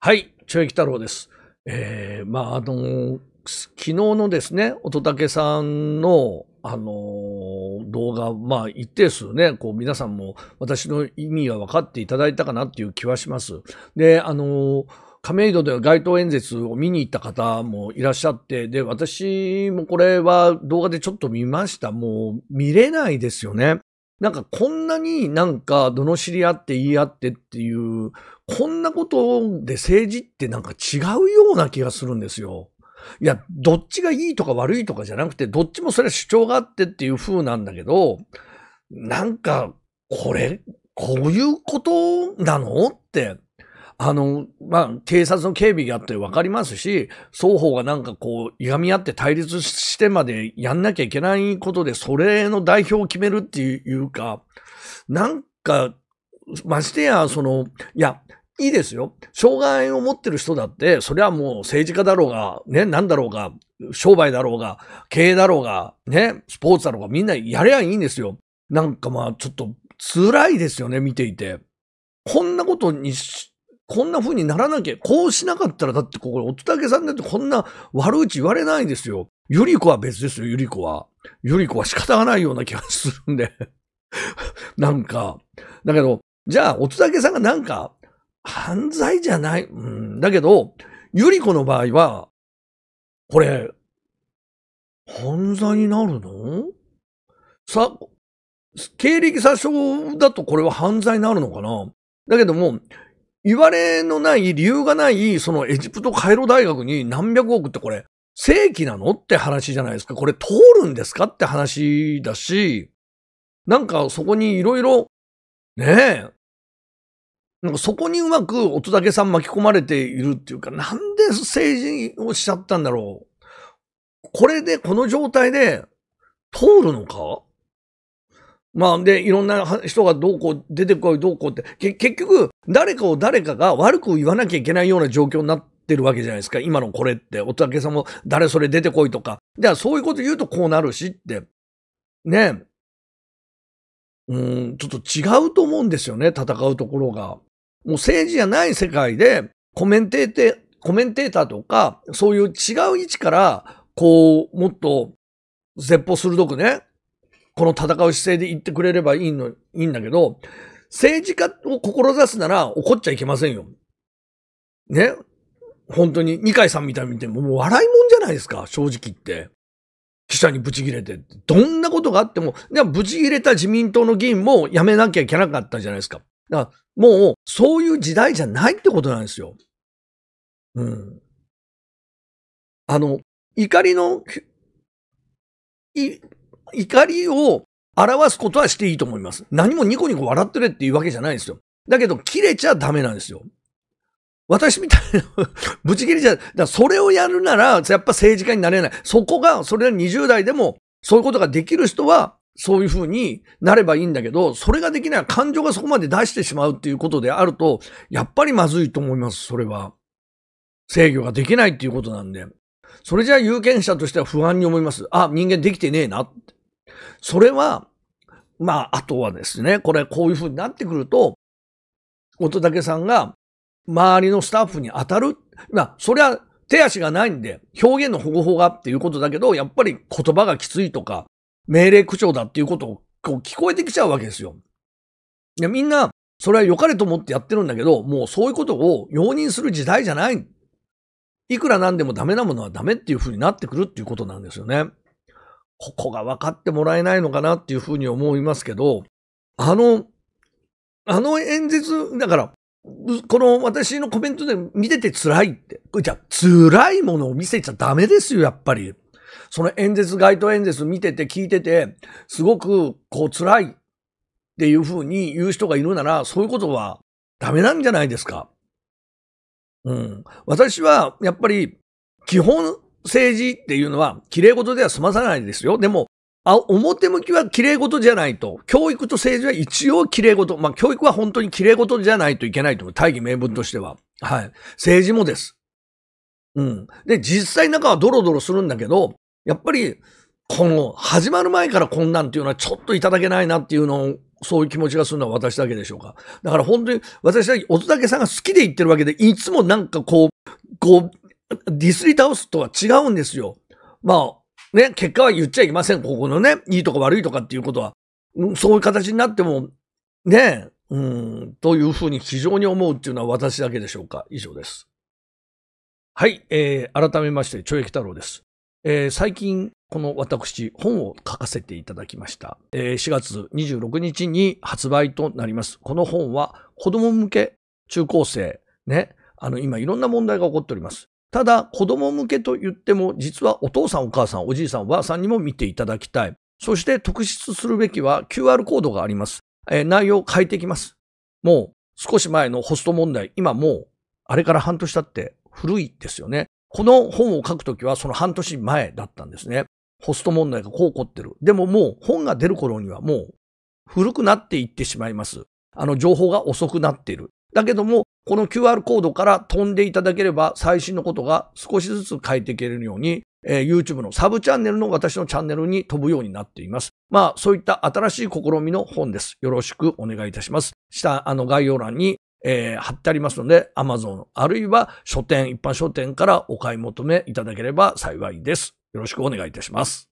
はい、ちょいき太郎です。えー、まあ、あのー、昨日のですね、乙武さんの、あのー、動画、まあ、一定数ね、こう、皆さんも私の意味は分かっていただいたかなっていう気はします。で、あのー、亀戸では街頭演説を見に行った方もいらっしゃって、で、私もこれは動画でちょっと見ました。もう見れないですよね。なんかこんなになんかどの知り合って言い合ってっていう、こんなことで政治ってなんか違うような気がするんですよ。いや、どっちがいいとか悪いとかじゃなくて、どっちもそれは主張があってっていう風なんだけど、なんか、これ、こういうことなのって。あの、まあ、警察の警備があってわかりますし、双方がなんかこう、いがみ合って対立してまでやんなきゃいけないことで、それの代表を決めるっていうか、なんか、ましてや、その、いや、いいですよ。障害を持ってる人だって、それはもう政治家だろうが、ね、なんだろうが、商売だろうが、経営だろうが、ね、スポーツだろうが、みんなやりゃいいんですよ。なんかまあ、ちょっと辛いですよね、見ていて。こんなことにこんな風にならなきゃ、こうしなかったら、だってここ、乙武さんだってこんな悪口言われないですよ。ゆり子は別ですよ、ゆり子は。ゆり子は仕方がないような気がするんで。なんか、だけど、じゃあ、乙武さんがなんか、犯罪じゃない、うん、だけど、ゆり子の場合は、これ、犯罪になるのさ、経歴詐称だとこれは犯罪になるのかなだけども、言われのない理由がない、そのエジプトカイロ大学に何百億ってこれ、正規なのって話じゃないですか。これ通るんですかって話だし、なんかそこにいろいろ、ねえ、なんかそこにうまく音竹さん巻き込まれているっていうか、なんで政治をしちゃったんだろう。これで、この状態で通るのかまあ、で、いろんな人がどうこう、出てこい、どうこうって。結局、誰かを誰かが悪く言わなきゃいけないような状況になってるわけじゃないですか。今のこれって。おたけさんも、誰それ出てこいとか。では、そういうこと言うとこうなるしって。ねうん、ちょっと違うと思うんですよね、戦うところが。もう政治じゃない世界で、コメンテーテ、コメンテーターとか、そういう違う位置から、こう、もっと、絶歩鋭くね、この戦う姿勢で言ってくれればいいの、いいんだけど、政治家を志すなら怒っちゃいけませんよ。ね本当に、二階さんみたいに見ても、もう笑いもんじゃないですか、正直言って。記者にブチ切れて。どんなことがあっても、でもブチ切れた自民党の議員も辞めなきゃいけなかったじゃないですか。だから、もう、そういう時代じゃないってことなんですよ。うん。あの、怒りの、い、怒りを表すことはしていいと思います。何もニコニコ笑ってるっていうわけじゃないんですよ。だけど、切れちゃダメなんですよ。私みたいなぶ ち切りじゃかだそれをやるなら、やっぱ政治家になれない。そこが、それは20代でも、そういうことができる人は、そういうふうになればいいんだけど、それができない。感情がそこまで出してしまうっていうことであると、やっぱりまずいと思います、それは。制御ができないっていうことなんで。それじゃあ有権者としては不安に思います。あ、人間できてねえなって。それは、まあ、あとはですね、これ、こういう風になってくると、乙武さんが、周りのスタッフに当たる。まあ、そりゃ、手足がないんで、表現の保護法がっていうことだけど、やっぱり言葉がきついとか、命令口調だっていうことを、こう聞こえてきちゃうわけですよ。いや、みんな、それは良かれと思ってやってるんだけど、もうそういうことを容認する時代じゃない。いくらなんでもダメなものはダメっていう風になってくるっていうことなんですよね。ここが分かってもらえないのかなっていうふうに思いますけど、あの、あの演説、だから、この私のコメントで見てて辛いって。じゃあ、辛いものを見せちゃダメですよ、やっぱり。その演説、街頭演説見てて聞いてて、すごくこう辛いっていうふうに言う人がいるなら、そういうことはダメなんじゃないですか。うん。私は、やっぱり、基本、政治っていうのは、綺麗事では済まさないですよ。でも、あ、表向きは綺麗事じゃないと。教育と政治は一応綺麗事。まあ、教育は本当に綺麗事じゃないといけないと思う。大義名分としては。はい。政治もです。うん。で、実際中はドロドロするんだけど、やっぱり、この、始まる前からこんなんっていうのはちょっといただけないなっていうのを、そういう気持ちがするのは私だけでしょうか。だから本当に、私は音武さんが好きで言ってるわけで、いつもなんかこう、こう、ディスり倒すとは違うんですよ。まあ、ね、結果は言っちゃいけません。ここのね、いいとか悪いとかっていうことは。そういう形になっても、ね、うん、というふうに非常に思うっていうのは私だけでしょうか。以上です。はい、えー、改めまして、懲役太郎です。えー、最近、この私、本を書かせていただきました。えー、4月26日に発売となります。この本は、子供向け、中高生、ね、あの、今いろんな問題が起こっております。ただ、子供向けと言っても、実はお父さんお母さん、おじいさん、おばあさんにも見ていただきたい。そして特筆するべきは QR コードがあります。えー、内容を変えていきます。もう少し前のホスト問題、今もうあれから半年経って古いですよね。この本を書くときはその半年前だったんですね。ホスト問題がこう起こってる。でももう本が出る頃にはもう古くなっていってしまいます。あの情報が遅くなっている。だけども、この QR コードから飛んでいただければ最新のことが少しずつ変えていけるように、えー、YouTube のサブチャンネルの私のチャンネルに飛ぶようになっています。まあ、そういった新しい試みの本です。よろしくお願いいたします。下、あの概要欄に、えー、貼ってありますので、Amazon あるいは書店、一般書店からお買い求めいただければ幸いです。よろしくお願いいたします。